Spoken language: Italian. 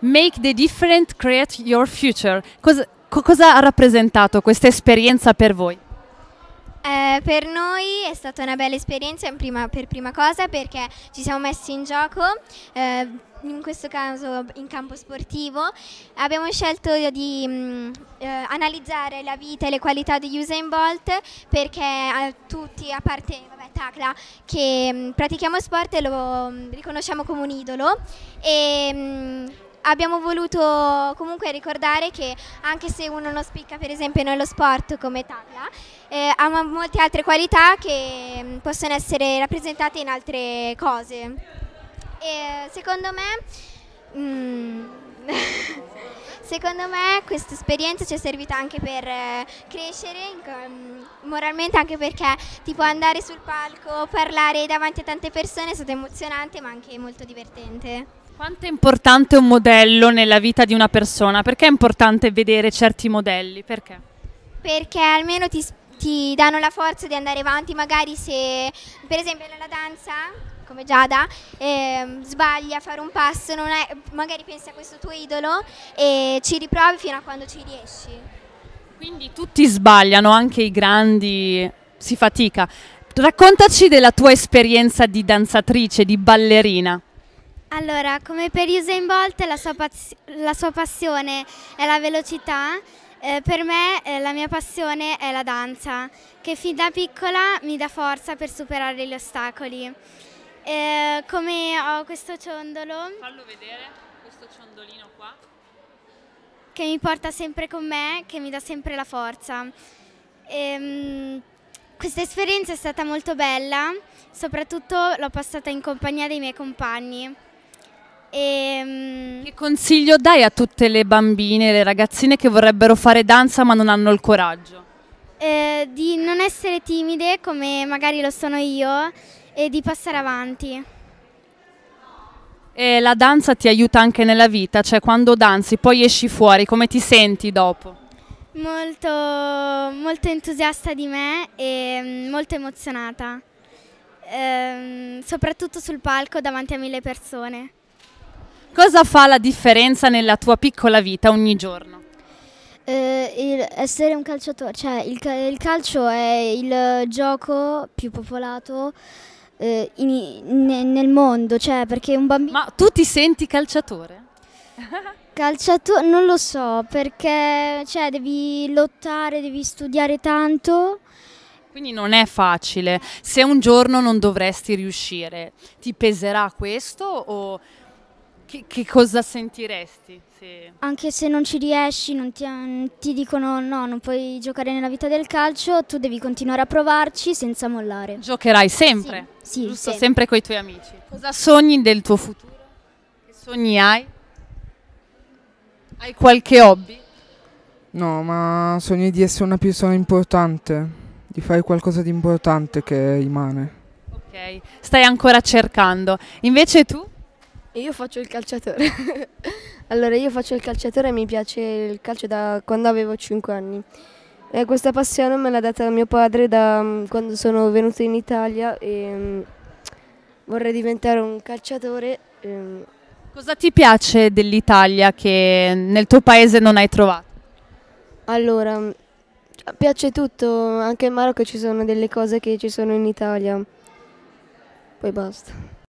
Make the different, create your future. Cosa, co cosa ha rappresentato questa esperienza per voi? Eh, per noi è stata una bella esperienza prima, per prima cosa perché ci siamo messi in gioco, eh, in questo caso in campo sportivo. Abbiamo scelto di mh, mm, eh, analizzare la vita e le qualità di Usain Bolt perché a eh, tutti, a parte vabbè, Tacla, che mh, mm, pratichiamo sport e lo mh, mm, riconosciamo come un idolo. E, abbiamo voluto comunque ricordare che anche se uno non spicca per esempio nello sport come Talla, eh, ha molte altre qualità che mm, possono essere rappresentate in altre cose. E, secondo me... Mm, Secondo me questa esperienza ci è servita anche per eh, crescere mm, moralmente, anche perché tipo andare sul palco, parlare davanti a tante persone è stato emozionante ma anche molto divertente. Quanto è importante un modello nella vita di una persona? Perché è importante vedere certi modelli? Perché? Perché almeno ti, ti danno la forza di andare avanti, magari se per esempio nella danza come Giada, ehm, sbaglia fare un passo, è, magari pensi a questo tuo idolo e ci riprovi fino a quando ci riesci. Quindi tutti sbagliano, anche i grandi, si fatica. Raccontaci della tua esperienza di danzatrice, di ballerina. Allora, come per Usain Bolt la sua, la sua passione è la velocità, eh, per me eh, la mia passione è la danza, che fin da piccola mi dà forza per superare gli ostacoli. Eh, come ho questo ciondolo... Fallo vedere, questo ciondolino qua. Che mi porta sempre con me, che mi dà sempre la forza. Ehm, questa esperienza è stata molto bella, soprattutto l'ho passata in compagnia dei miei compagni. E, ehm, che consiglio dai a tutte le bambine, le ragazzine che vorrebbero fare danza ma non hanno il coraggio? Eh, di non essere timide come magari lo sono io e di passare avanti. E la danza ti aiuta anche nella vita, cioè quando danzi poi esci fuori, come ti senti dopo? Molto, molto entusiasta di me e mm, molto emozionata, ehm, soprattutto sul palco davanti a mille persone. Cosa fa la differenza nella tua piccola vita ogni giorno? Eh, essere un calciatore, cioè il, il, calcio è il gioco più popolato eh, in, nel mondo, cioè perché un bambino... Ma tu ti senti calciatore? calciatore, non lo so, perché cioè, devi lottare, devi studiare tanto. Quindi non è facile. Se un giorno non dovresti riuscire, ti peserà questo o che, che cosa sentiresti? Se... Anche se non ci riesci, non ti, eh, ti dicono no, non puoi giocare nella vita del calcio, tu devi continuare a provarci senza mollare. Giocherai sempre? Sì, sì Sempre. sempre con i tuoi amici. Cosa sogni del tuo futuro? Che sogni hai? Hai qualche hobby? No, ma sogni di essere una persona importante, di fare qualcosa di importante che rimane. Ok, stai ancora cercando. Invece tu? Io faccio il calciatore. allora, io faccio il calciatore e mi piace il calcio da quando avevo 5 anni. E questa passione me l'ha data mio padre da mm, quando sono venuta in Italia e mm, vorrei diventare un calciatore. Ehm. Cosa ti piace dell'Italia che nel tuo paese non hai trovato? Allora, mm, piace tutto, anche in Marocco ci sono delle cose che ci sono in Italia. Poi basta.